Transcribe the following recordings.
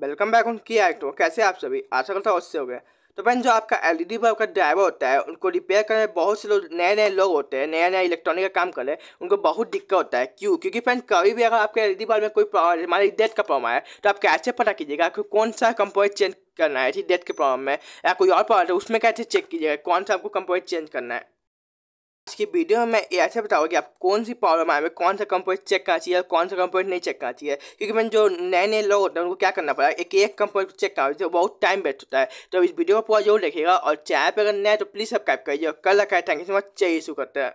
welcome back on किया एक्टो कैसे आप सभी आशा करता हूँ उससे हो गया तो बहन जो आपका एलईडी बल्ब का ड्राइवर होता है उनको रिपेयर करने बहुत से लोग नए नए लोग होते हैं नया नया इलेक्ट्रॉनिक का काम कर रहे हैं उनको बहुत दिक्कत होता है क्यों क्योंकि फ्रेंड कभी भी अगर आपके एलईडी बल्ब में कोई प्रॉब्लम लीजिए डेट का प्रॉब्लम आया तो आप कैसे पता कीजिएगा आपको कौन सा कंपोनेंट चेंज करना है डेट के प्रॉब्लम में या कोई और प्रॉब्लम है उसमें कैसे चेक कीजिएगा कौन सा आपको कंपोनेंट चेंज करना है आज की वीडियो में मैं ऐसे बताऊँगा कि आप कौन सी प्रॉब्लम आए कौन सा कंपोनेंट चेक करना चाहिए और कौन सा कंपोनेंट नहीं चेक करना चाहिए क्योंकि मैंने जो नए नए लोग होते हैं उनको क्या करना पड़ा एक एक कंपोनेंट को चेक करा जो बहुत टाइम वेस्ट होता है तो इस वीडियो को पूरा जरूर देखिएगा और चैनल पर अगर नया तो प्लीज़ सब्सक्राइब करिए और कल रखा है थैंक यू सो मच चाहिए इशू करते हैं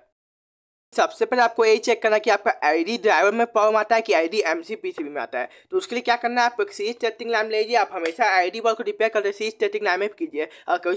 सबसे पहले आपको यही चेक करना है कि आपका आईडी ड्राइवर में प्रॉब्लम आता है कि आईडी एमसी पीसीबी में आता है तो उसके लिए क्या करना है आप एक सीरीज टेस्टिंग लैम लीजिए आप हमेशा आईडी बॉल को रिपेयर करते सीरीज टेस्टिंग लैम में कीजिए अगर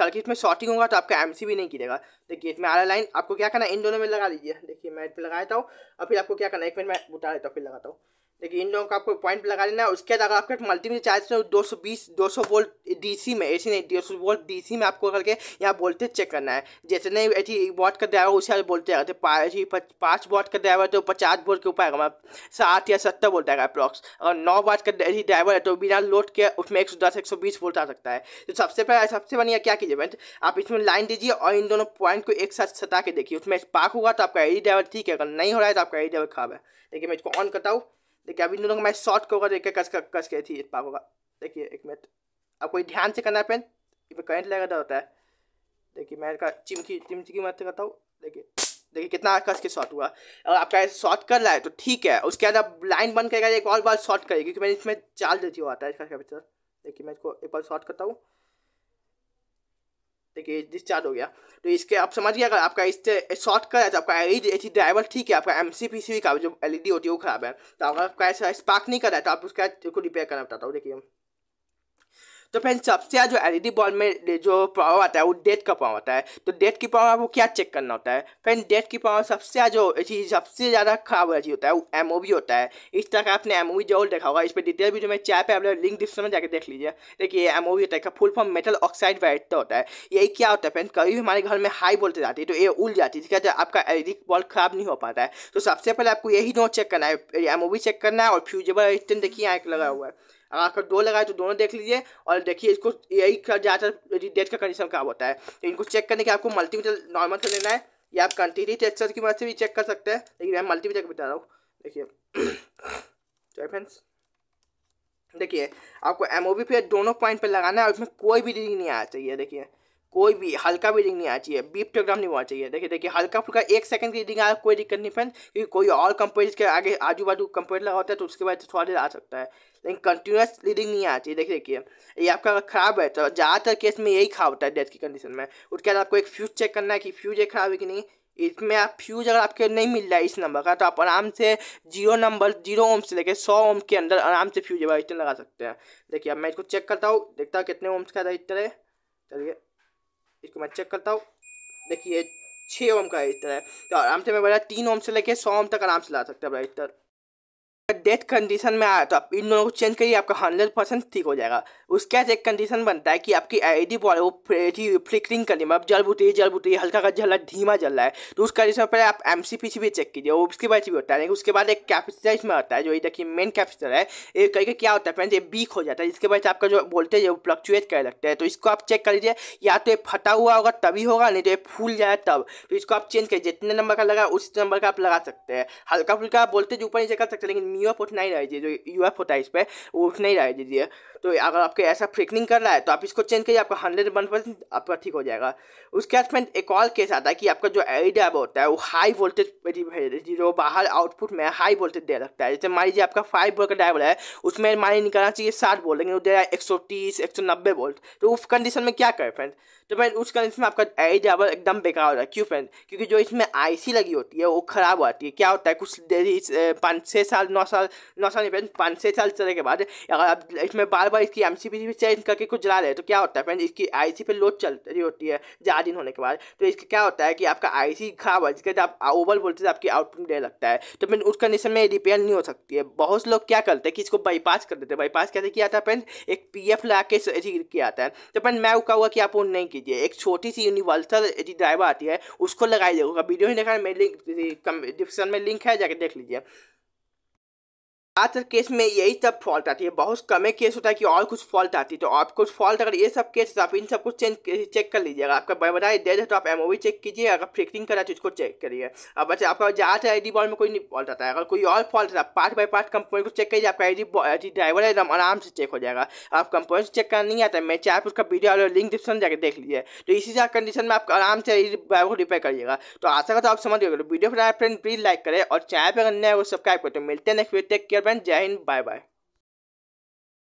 सर्किट में शॉर्टिंग होगा तो आपका एम भी नहीं गिरेगा तो गेट में आला लाइन आपको क्या करना है इन दोनों में लगा लीजिए देखिए मैं इस पर लगा देता हूँ और फिर आपको क्या करना है एक मिनट मैं बुटा देता हूँ फिर लगाता हूँ देखिए इन लोगों का आपको पॉइंट लगा लेना है उसके बाद अगर आपके मल्टीपल चार्ज में दो सौ बीस दो सौ वोल्ट डीसी में एसी नहीं दो सौ वोल्ट डीसी में आपको करके यहाँ वोल्टेज चेक करना है जैसे नहीं ऐसी वॉट का ड्राइवर उसे आप बोलते आते पाँच पाँच वॉट का ड्राइवर तो पचास वोल्ट के ऊपर आएगा मतलब साठ या सत्तर वोल्ट आएगा अप्रॉक्स अगर नौ वॉट का ऐसी ड्राइवर है तो बिना लोड के उसमें एक सौ दस एक सौ बीस वोल्ट आ सकता है तो सबसे पहले सबसे बढ़िया क्या कीजिए मैं आप इसमें लाइन दीजिए और इन दोनों पॉइंट को एक साथ सता के देखिए उसमें स्पार्क होगा तो आपका एडी ड्राइवर ठीक है अगर नहीं हो रहा है तो आपका एडी ड्राइवर खराब है देखिए मैं इसको ऑन करता हूँ देखिए अभी इन दोनों को मैं शॉर्ट होगा देखिए कस कस के थी पागो का देखिए एक मिनट अब कोई ध्यान से करना है पेन इसमें करंट लगा होता है देखिए मैं इसका चिमकी चिमची की मदद करता हूँ देखिए देखिए कितना कस के शॉर्ट हुआ अगर आपका शॉर्ट कर रहा है तो ठीक है उसके बाद आप लाइन बंद करेगा एक और बार शॉर्ट करेगी क्योंकि मैंने इसमें चाल देती हुआ आता है इसका कैप्चर देखिए मैं इसको एक बार शॉर्ट करता हूँ देखिए डिस्चार्ज हो गया तो इसके आप समझ गया आपका इससे शॉर्ट कर रहा आपका एल ई ड्राइवर ठीक है आपका एम सी पी सी का जो एल ई डी होती है वो खराब है तो अगर आपका ऐसा स्पार्क नहीं कर रहा है तो आप उसका रिपेयर करना बताता हूँ देखिए तो फ्रेंड सबसे जो एल बॉल e में जो पावर आता है वो डेथ का पावर आता है तो डेथ की पावर आपको क्या चेक करना होता है फ्रेंड डेथ की पावर सबसे जो चीज़ सबसे ज़्यादा खराब वाला चीज़ होता है वो एम होता है इस तरह का आपने एम जरूर देखा होगा इस पर डिटेल वीडियो में चाय पे आप लिंक डिस्क्रिप्शन में जाकर देख लीजिए देखिए एम ओ होता है full form metal oxide variety होता है यही क्या होता है फ्रेंड कभी भी हमारे घर में हाई वोल्टेज आती है तो ये उल जाती है ठीक है आपका एल ई बॉल खराब नहीं हो पाता है तो सबसे पहले आपको यही नोट चेक करना है एम चेक करना है और फ्यूजेबल स्टैंड देखिए यहाँ लगा हुआ है अगर आपका दो लगाए तो दोनों देख लीजिए और देखिए इसको यही ज़्यादातर डेट का कंडीशन खराब होता है तो इनको चेक करने के आपको मल्टीमीटर नॉर्मल से लेना है या आप कंटिन्यू टेस्टर की मदद से भी चेक कर सकते हैं लेकिन मैं मल्टीमीटर बता रहा हूँ देखिए तो फ्रेंड्स देखिए आपको एम ओ बी पे दोनों पॉइंट पर लगाना है और इसमें कोई भी रीडिंग नहीं आना चाहिए देखिए कोई भी हल्का भी रिंग नहीं आना चाहिए बीप टेग्राम नहीं होना चाहिए देखिए देखिए हल्का फुल्का एक सेकंड की रिंग आया कोई दिक्कत नहीं फ्रेंड क्योंकि कोई और कंपनीज के आगे आजू बाजू कंपनी लगा होता है तो उसके बाद थोड़ा देर आ सकता है लेकिन कंटिन्यूस रीडिंग नहीं आना चाहिए देखिए देखिए ये आपका अगर खराब है तो ज़्यादातर केस में यही खराब होता है डेथ की कंडीशन में उसके बाद आपको एक फ्यूज चेक करना है कि फ्यूज एक खराब है कि नहीं इसमें आप फ्यूज अगर आपके नहीं मिल रहा है इस नंबर का तो आप आराम से जीरो नंबर जीरो ओम से लेकर सौ ओम के अंदर आराम से फ्यूज वाइटन लगा सकते हैं देखिए अब मैं इसको चेक करता हूँ देखता हूँ कितने ओम्स का रजिस्टर है चलिए इसको मैं चेक करता हूँ देखिए छः ओम का इस है तो आराम से मैं बड़ा तीन ओम से लेके सौ ओम तक आराम से ला सकता है बड़ा तरह डेथ कंडीशन में आया तो आप इन दोनों को चेंज करिए आपका हंड्रेड परसेंट ठीक हो जाएगा उसके बाद एक कंडीशन बनता है कि आपकी डी बॉल वो फ्लिकरिंग कर में अब मतलब जल उठी जल उठी हल्का का जल धीमा जल रहा है तो उस कंडीशन पर आप एम सी पी भी चेक कीजिए वो उसके बाद भी होता है उसके बाद एक कैपेसिटर इसमें होता है जो इधर देखिए मेन कैपेसिटर है ये कहीं क्या होता है फ्रेंड्स ये वीक हो जाता है जिसके बाद आपका जो वोल्टेज है वो फ्लक्चुएट कर लगता है तो इसको आप चेक कर लीजिए या तो ये फटा हुआ होगा तभी होगा नहीं तो ये फूल जाए तब तो इसको आप चेंज करिए जितने नंबर का लगा उस नंबर का आप लगा सकते हैं हल्का फुल्का वोल्टेज ऊपर चेक कर सकते हैं लेकिन يو اف 9 አይደ છે જો યુએફ 9 પર ઓફ નહી ડાય છે તો જો આપકે એસા ફ્રીકનિંગ કર રહા હે તો આપ ઇસકો ચેન્જ કરિયા આપકો 100% આપકો ઠીક હો જાયેગા ઉસ કેસ ફ્રેન્ડ એક อล કેસા થાય કે આપકો જો એડબ હોતા હે વો હાઈ વોલ્ટેજ મે જહી દેતી જો બહાર આઉટપુટ મે હાઈ વોલ્ટેજ દે લગતા હે જૈસે માનીજી આપકો 5 વોલ્ટ ડ્રાઈવર હે ઉસમે માની નિકલના ચાહીએ 60 વોલ્ટ 130 190 વોલ્ટ તો ઉફ કન્ડિશન મેં ક્યા કરે ફ્રેન્ડ તો મે ઉસ કન્ડિશન મે આપકો એડબ એકદમ બેકાર હો જાયે ક્યુ ફ્રેન્ડ ક્યોકી જો ઇસમે આઈસી લગી હોતી હે વો ખરાબ હોતી હે ક્યા હોતા હે કુછ 5 6 સાલ साल नौ साल नहीं पाँच छः साल चलने के बाद अगर आप इसमें बार बार इसकी एम भी चेंज करके कुछ जला रहे तो क्या होता है फ्रेंड इसकी आई पे लोड चल रही होती है ज़्यादा दिन होने के बाद तो इसका क्या होता है कि आपका आई सी खराब हो जिसके आप ओवर वोल्टेज तो आपकी आउटपुट देने लगता है तो फिर उस कंडीशन में रिपेयर नहीं हो सकती है बहुत लोग क्या करते हैं कि इसको बाईपास कर देते हैं बाईपास कैसे किया था फ्रेंड एक पी एफ लगा के किया था है तो फ्रेंड मैं हुआ कि आप वो नहीं कीजिए एक छोटी सी यूनिवर्सल ड्राइवर आती है उसको लगाई देगा वीडियो ही देखा मेरे लिंक डिस्क्रिप्शन में लिंक है जाके देख लीजिए ज़्यादातर केस में यही सब फॉल्ट आती है बहुत कम ही केस होता है कि और कुछ फॉल्ट आती है तो आप कुछ फॉल्ट अगर ये सब केस तो आप इन सब कुछ चेंज चेक कर लीजिएगा आपका बड़ा दे है तो आप एम चेक कीजिए अगर फिक्सिंग करा तो इसको चेक करिए अब बच्चे आपका ज़्यादातर आई बॉल में कोई नहीं फॉल्ट आता है अगर कोई और फॉल्ट आता है पार्ट बाई पार्ट कंपनी को चेक करिए आपका आई ड्राइवर है एकदम आराम से चेक हो जाएगा आप कंपनी से चेक करना नहीं आता मैं चाहे उसका वीडियो और लिंक डिस्क्रिप्शन जाकर देख लीजिए तो इसी तरह कंडीशन में आप आराम से ड्राइवर को रिपेयर करिएगा तो आशा करता आप समझ गए वीडियो फ्रेंड प्लीज लाइक करें और चैनल पर अगर नया सब्सक्राइब करें तो मिलते हैं next video take care till जय हिंद बाय बाय